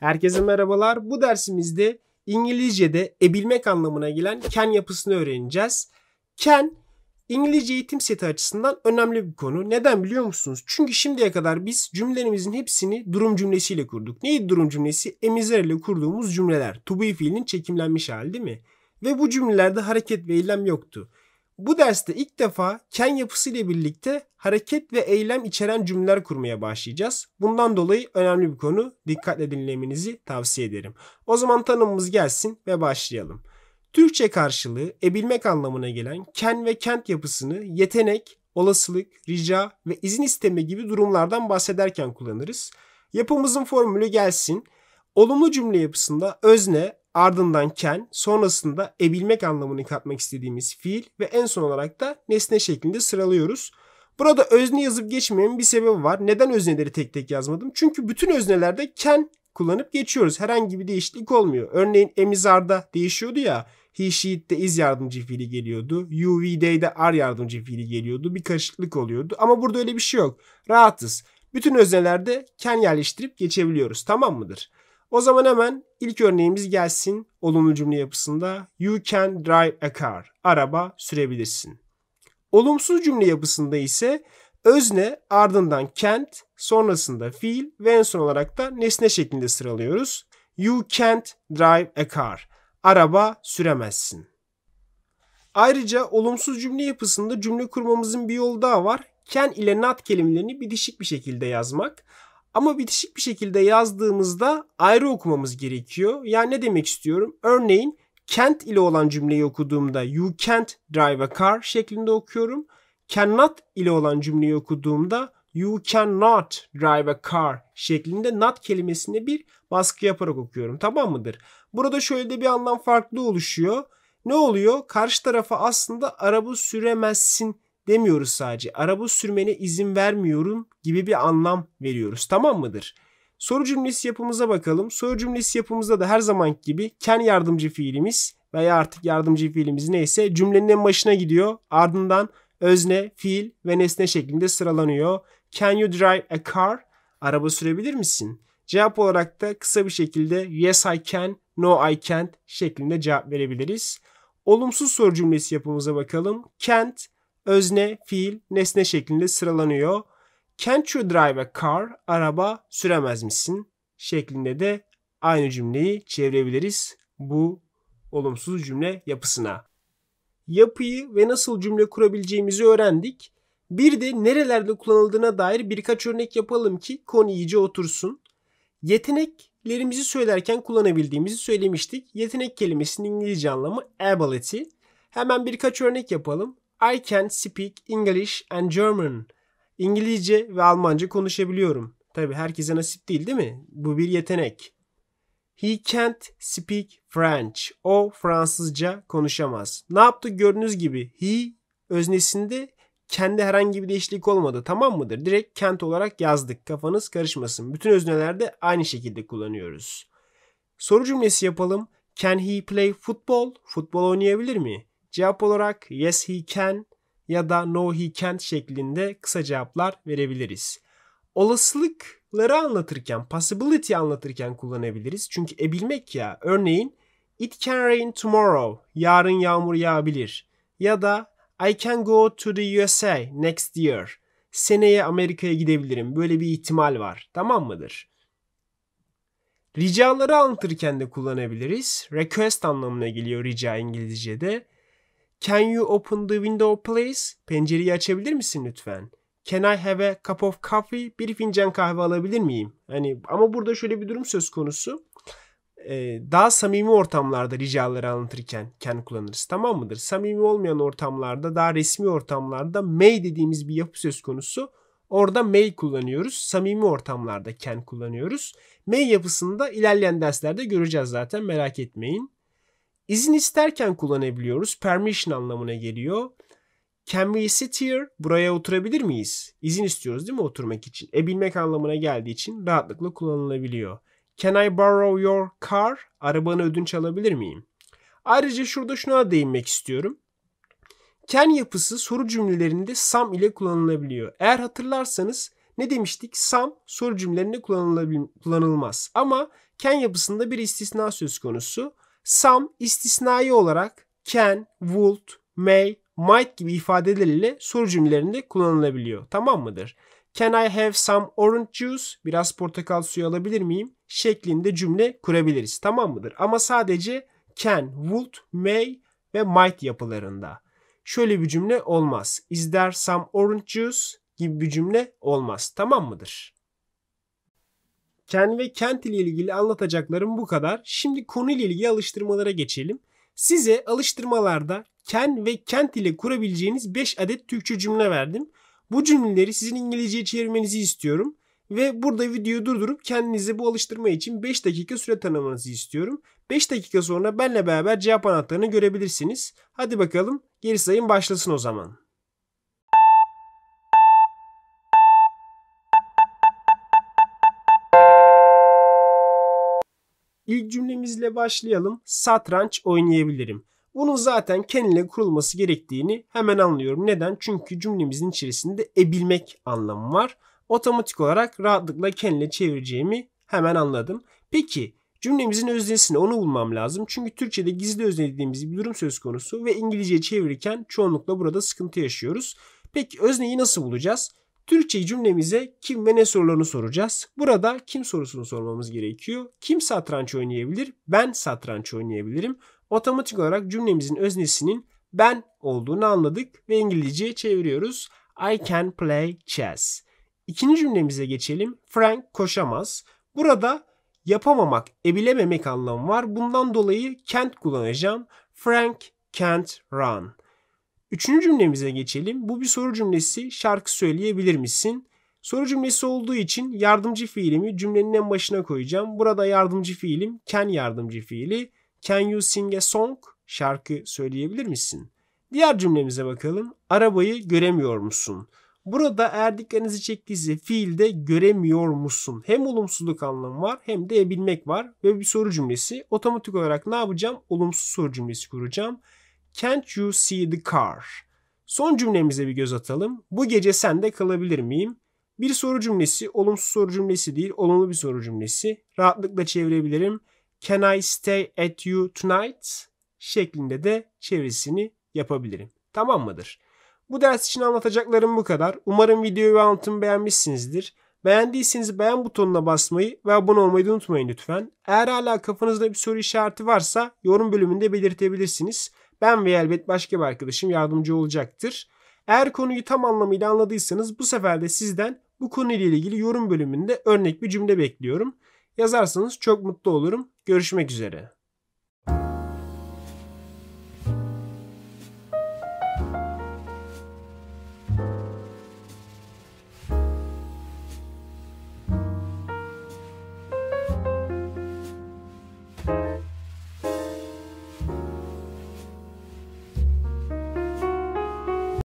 Herkese merhabalar. Bu dersimizde İngilizce'de ebilmek anlamına gelen can yapısını öğreneceğiz. Can İngilizce eğitim seti açısından önemli bir konu. Neden biliyor musunuz? Çünkü şimdiye kadar biz cümlelerimizin hepsini durum cümlesiyle kurduk. Neydi durum cümlesi? Emizer ile kurduğumuz cümleler. To be fiilinin çekimlenmiş hali değil mi? Ve bu cümlelerde hareket ve eylem yoktu. Bu derste ilk defa ken yapısı ile birlikte hareket ve eylem içeren cümleler kurmaya başlayacağız. Bundan dolayı önemli bir konu. Dikkatle dinlemenizi tavsiye ederim. O zaman tanımımız gelsin ve başlayalım. Türkçe karşılığı ebilmek anlamına gelen ken ve kent yapısını yetenek, olasılık, rica ve izin isteme gibi durumlardan bahsederken kullanırız. Yapımızın formülü gelsin. Olumlu cümle yapısında özne, ardından ken, sonrasında ebilmek anlamını katmak istediğimiz fiil ve en son olarak da nesne şeklinde sıralıyoruz. Burada özne yazıp geçmeyenin bir sebebi var. Neden özneleri tek tek yazmadım? Çünkü bütün öznelerde ken kullanıp geçiyoruz. Herhangi bir değişiklik olmuyor. Örneğin emizarda değişiyordu ya. He, she'de is yardımcı fiili geliyordu. You, we, they'de are yardımcı fiili geliyordu. Bir karışıklık oluyordu. Ama burada öyle bir şey yok. Rahatız. Bütün öznelerde ken yerleştirip geçebiliyoruz. Tamam mıdır? O zaman hemen ilk örneğimiz gelsin. Olumlu cümle yapısında you can drive a car. Araba sürebilirsin. Olumsuz cümle yapısında ise özne ardından can't sonrasında fiil ve en son olarak da nesne şeklinde sıralıyoruz. You can't drive a car. Araba süremezsin. Ayrıca olumsuz cümle yapısında cümle kurmamızın bir yolu daha var. Can ile not kelimelerini bitişik bir şekilde yazmak. Ama bitişik bir şekilde yazdığımızda ayrı okumamız gerekiyor. Yani ne demek istiyorum? Örneğin can't ile olan cümleyi okuduğumda you can't drive a car şeklinde okuyorum. Cannot ile olan cümleyi okuduğumda you cannot drive a car şeklinde not kelimesine bir baskı yaparak okuyorum. Tamam mıdır? Burada şöyle de bir anlam farklı oluşuyor. Ne oluyor? Karşı tarafa aslında araba süremezsin demiyoruz sadece. Araba sürmene izin vermiyorum gibi bir anlam veriyoruz. Tamam mıdır? Soru cümlesi yapımıza bakalım. Soru cümlesi yapımızda da her zamanki gibi can yardımcı fiilimiz veya artık yardımcı fiilimiz neyse cümlenin en başına gidiyor. Ardından özne, fiil ve nesne şeklinde sıralanıyor. Can you drive a car? Araba sürebilir misin? Cevap olarak da kısa bir şekilde yes I can, no I can't şeklinde cevap verebiliriz. Olumsuz soru cümlesi yapımıza bakalım. Can't özne, fiil, nesne şeklinde sıralanıyor. Can't you drive a car? Araba süremez misin? Şeklinde de aynı cümleyi çevirebiliriz bu olumsuz cümle yapısına. Yapıyı ve nasıl cümle kurabileceğimizi öğrendik. Bir de nerelerde kullanıldığına dair birkaç örnek yapalım ki konu iyice otursun. Yeteneklerimizi söylerken kullanabildiğimizi söylemiştik. Yetenek kelimesinin İngilizce anlamı ability. Hemen birkaç örnek yapalım. I can speak English and German. İngilizce ve Almanca konuşabiliyorum. Tabi herkese nasip değil değil mi? Bu bir yetenek. He can't speak French. O Fransızca konuşamaz. Ne yaptı gördüğünüz gibi he öznesinde kendi herhangi bir değişiklik olmadı tamam mıdır? Direkt can't olarak yazdık kafanız karışmasın. Bütün öznelerde aynı şekilde kullanıyoruz. Soru cümlesi yapalım. Can he play football? Futbol oynayabilir mi? Cevap olarak yes he can ya da no he can't şeklinde kısa cevaplar verebiliriz. Olasılıkları anlatırken, possibility anlatırken kullanabiliriz. Çünkü ebilmek ya. Örneğin it can rain tomorrow. Yarın yağmur yağabilir. Ya da I can go to the USA next year. Seneye Amerika'ya gidebilirim. Böyle bir ihtimal var. Tamam mıdır? Ricaları anlatırken de kullanabiliriz. Request anlamına geliyor rica İngilizce'de. Can you open the window please? Pencereyi açabilir misin lütfen? Can I have a cup of coffee? Bir fincan kahve alabilir miyim? Hani ama burada şöyle bir durum söz konusu. Ee, daha samimi ortamlarda ricaları anlatırken can kullanırız tamam mıdır? Samimi olmayan ortamlarda daha resmi ortamlarda may dediğimiz bir yapı söz konusu. Orada may kullanıyoruz. Samimi ortamlarda can kullanıyoruz. May yapısını da ilerleyen derslerde göreceğiz zaten merak etmeyin. İzin isterken kullanabiliyoruz. Permission anlamına geliyor. Can we sit here? Buraya oturabilir miyiz? İzin istiyoruz değil mi oturmak için? E-bilmek anlamına geldiği için rahatlıkla kullanılabiliyor. Can I borrow your car? Arabanı ödünç alabilir miyim? Ayrıca şurada şuna değinmek istiyorum. Can yapısı soru cümlelerinde some ile kullanılabiliyor. Eğer hatırlarsanız ne demiştik? Some soru cümlelerinde kullanılmaz. Ama can yapısında bir istisna söz konusu some istisnai olarak can, would, may, might gibi ifadeleriyle soru cümlelerinde kullanılabiliyor. Tamam mıdır? Can I have some orange juice? Biraz portakal suyu alabilir miyim? şeklinde cümle kurabiliriz. Tamam mıdır? Ama sadece can, would, may ve might yapılarında. Şöyle bir cümle olmaz. Is there some orange juice? gibi bir cümle olmaz. Tamam mıdır? Ken ve Kent ile ilgili anlatacaklarım bu kadar. Şimdi konuyla ilgili alıştırmalara geçelim. Size alıştırmalarda Ken ve Kent ile kurabileceğiniz 5 adet Türkçe cümle verdim. Bu cümleleri sizin İngilizceye çevirmenizi istiyorum. Ve burada videoyu durdurup kendinize bu alıştırma için 5 dakika süre tanımanızı istiyorum. 5 dakika sonra benle beraber cevap anahtarını görebilirsiniz. Hadi bakalım geri sayım başlasın o zaman. İlk cümlemizle başlayalım. Satranç oynayabilirim. Bunun zaten kendine kurulması gerektiğini hemen anlıyorum. Neden? Çünkü cümlemizin içerisinde ebilmek anlamı var. Otomatik olarak rahatlıkla kendine çevireceğimi hemen anladım. Peki cümlemizin öznesini onu bulmam lazım. Çünkü Türkçe'de gizli özne dediğimiz bir durum söz konusu ve İngilizce'ye çevirirken çoğunlukla burada sıkıntı yaşıyoruz. Peki özneyi nasıl bulacağız? Türkçe cümlemize kim ve ne sorularını soracağız. Burada kim sorusunu sormamız gerekiyor. Kim satranç oynayabilir? Ben satranç oynayabilirim. Otomatik olarak cümlemizin öznesinin ben olduğunu anladık ve İngilizceye çeviriyoruz. I can play chess. İkinci cümlemize geçelim. Frank koşamaz. Burada yapamamak, ebilememek anlamı var. Bundan dolayı can't kullanacağım. Frank can't run. Üçüncü cümlemize geçelim. Bu bir soru cümlesi. Şarkı söyleyebilir misin? Soru cümlesi olduğu için yardımcı fiilimi cümlenin en başına koyacağım. Burada yardımcı fiilim can yardımcı fiili. Can you sing a song? Şarkı söyleyebilir misin? Diğer cümlemize bakalım. Arabayı göremiyor musun? Burada eğer dikkatinizi çektiyse fiilde göremiyor musun? Hem olumsuzluk anlamı var hem de bilmek var. Ve bir soru cümlesi. Otomatik olarak ne yapacağım? Olumsuz soru cümlesi kuracağım. Can't you see the car? Son cümlemize bir göz atalım. Bu gece sen de kalabilir miyim? Bir soru cümlesi, olumsuz soru cümlesi değil, olumlu bir soru cümlesi. Rahatlıkla çevirebilirim. Can I stay at you tonight? şeklinde de çevirisini yapabilirim. Tamam mıdır? Bu ders için anlatacaklarım bu kadar. Umarım videoyu ve anlatımı beğenmişsinizdir. Beğendiyseniz beğen butonuna basmayı ve abone olmayı unutmayın lütfen. Eğer hala kafanızda bir soru işareti varsa yorum bölümünde belirtebilirsiniz. Ben ve elbet başka bir arkadaşım yardımcı olacaktır. Eğer konuyu tam anlamıyla anladıysanız bu sefer de sizden bu konuyla ilgili yorum bölümünde örnek bir cümle bekliyorum. Yazarsanız çok mutlu olurum. Görüşmek üzere.